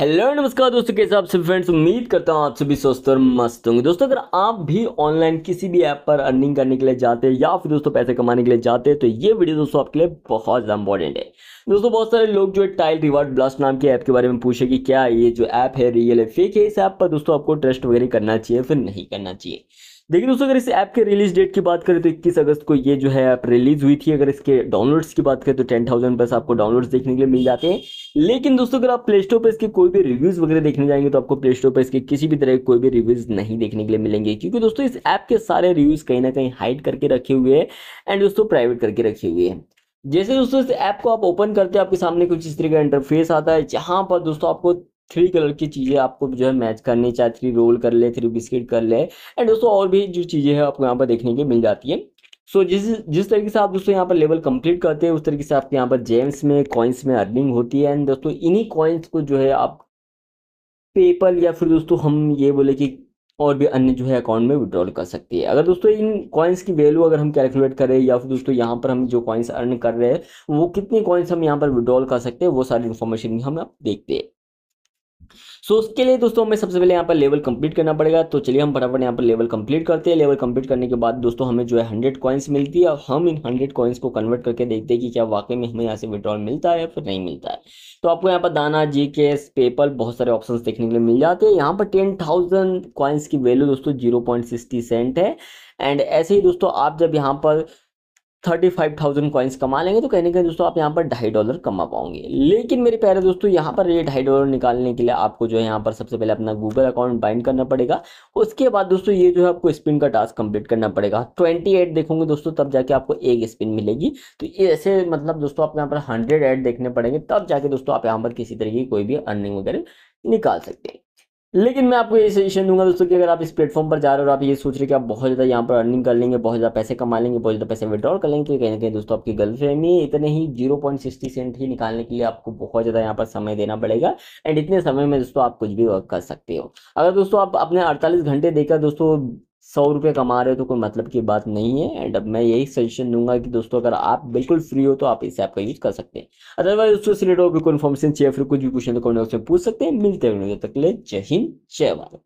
hello नमस्कार दोस्तों कैसे आप सभी फ्रेंड्स उम्मीद करता हूँ आप सभी स्वस्थ और मस्त होंगे दोस्तों अगर आप भी ऑनलाइन किसी भी ऐप पर अर्निंग करने के लिए जाते हैं या फिर दोस्तों पैसे कमाने के लिए जाते हैं तो ये वीडियो दोस्तों आपके लिए बहुत ज़्यादा इंपॉर्टेंट है दोस्तों बहुत सारे लोग जो है टाइल रिवार्ड ब्लास्ट नाम के ऐप के बारे में पूछे कि क्या ये जो ऐप है रियल है फेक है इस ऐप पर दोस्तों आपको ट्रस्ट वगैरह करना चाहिए फिर नहीं करना चाहिए देखिए दोस्तों अगर इस ऐप के रिलीज डेट की बात करें तो 21 अगस्त को ये जो है ऐप रिलीज हुई थी अगर इसके डाउनलोड्स की बात करें तो 10,000 बस आपको डाउनलोड्स देखने के लिए मिल जाते हैं लेकिन दोस्तों अगर आप प्ले स्टोर पर इसके कोई भी रिव्यूज वगैरह देखने जाएंगे तो आपको प्ले स्टोर पर इसके किसी भी तरह के कोई भी रिव्यूज नहीं देखने के लिए मिलेंगे क्योंकि दोस्तों इस ऐप के सारे रिव्यूज कहीं ना कहीं हाइड करके रखे हुए हैं एंड दोस्तों प्राइवेट करके रखे हुए हैं जैसे दोस्तों इस ऐप को आप ओपन करते हैं आपके सामने कुछ इस तरह का इंटरफेस आता है जहां पर दोस्तों आपको थ्री कलर की चीज़ें आपको जो है मैच करनी चाहे थ्री रोल कर ले थ्री बिस्किट कर ले एंड दोस्तों और भी जो चीज़ें हैं आपको यहाँ पर देखने के मिल जाती है सो so, जिस जिस तरीके से आप दोस्तों यहाँ पर लेवल कंप्लीट करते हैं उस तरीके से आपके यहाँ पर जेम्स में कॉइन्स में अर्निंग होती है एंड दोस्तों इन्हीं कॉइन्स को जो है आप पेपल या फिर दोस्तों हम ये बोले कि और भी अन्य जो है अकाउंट में विड्रॉल कर सकती है अगर दोस्तों इन कॉइन्स की वैल्यू अगर हम कैलकुलेट करें या फिर दोस्तों यहाँ पर हम जो कॉइन्स अर्न कर रहे हैं वो कितने कॉइन्स हम यहाँ पर विड्रॉल कर सकते हैं वो सारी इन्फॉर्मेशन भी हम आप देखते हैं सो so, उसके लिए दोस्तों हमें सबसे पहले यहाँ पर लेवल कंप्लीट करना पड़ेगा तो चलिए हम फटाफट यहाँ पर लेवल कंप्लीट करते हैं लेवल कंप्लीट करने के बाद दोस्तों हमें जो है हंड्रेड कॉइन्स मिलती है और हम इन हंड्रेड कॉइन्स को कन्वर्ट करके देखते हैं कि क्या वाकई में हमें यहाँ से विड्रॉल मिलता है या फिर नहीं मिलता है तो आपको यहाँ पर दाना जी के पेपल बहुत सारे ऑप्शन देखने के लिए मिल जाते हैं यहाँ पर टेन थाउजेंड कॉइन्स की वैल्यू दोस्तों जीरो पॉइंट सिक्सटी सेंट है एंड ऐसे ही दोस्तों आप जब यहाँ पर थर्टी फाइव थाउजेंड कॉइन्स कमा लेंगे तो कहने के दोस्तों आप यहाँ पर ढाई डॉलर कमा पाओगे लेकिन मेरे प्यारे दोस्तों यहाँ पर ये ढाई डॉलर निकालने के लिए आपको जो है यहाँ पर सबसे पहले अपना गूगल अकाउंट बाइंड करना पड़ेगा उसके बाद दोस्तों ये जो है आपको स्पिन का टास्क कंप्लीट करना पड़ेगा ट्वेंटी एड देखोगे दोस्तों तब जाके आपको एक स्पिन मिलेगी तो ऐसे मतलब दोस्तों आप यहाँ पर हंड्रेड एड देखने पड़ेंगे तब जाके दोस्तों आप यहाँ पर किसी तरीके की कोई भी अर्निंग वगैरह निकाल सकते हैं लेकिन मैं आपको ये सजेशन दूंगा दोस्तों कि अगर आप इस प्लेटफॉर्म पर जा रहे हो और आप ये सोच रहे हैं कि आप बहुत ज़्यादा यहाँ पर अर्निंग कर लेंगे बहुत ज़्यादा पैसे कमा लेंगे बहुत ज़्यादा पैसे विड्रॉल कर लेंगे कहीं ना कहीं दोस्तों आपकी गलतफहमी है इतने ही जीरो पॉइंट सिक्सटी सेंट ही निकालने के लिए आपको बहुत ज़्यादा यहाँ पर समय देना पड़ेगा एंड इतने समय में दोस्तों आप कुछ भी वर्क कर सकते हो अगर दोस्तों आप अपने अड़तालीस घंटे देकर दोस्तों सौ रुपये कमा रहे हो तो कोई मतलब की बात नहीं है एंड अब मैं यही सजेशन दूंगा कि दोस्तों अगर आप बिल्कुल फ्री हो तो आप इस ऐप का यूज कर सकते हैं अदरवाइज उसको से रिलेटेड इन्फॉर्मेशन चाहिए फिर कुछ भी क्वेश्चन तो कमेंट बॉक्स में पूछ सकते हैं मिलते हैं तक ले जय हिंद जय भारत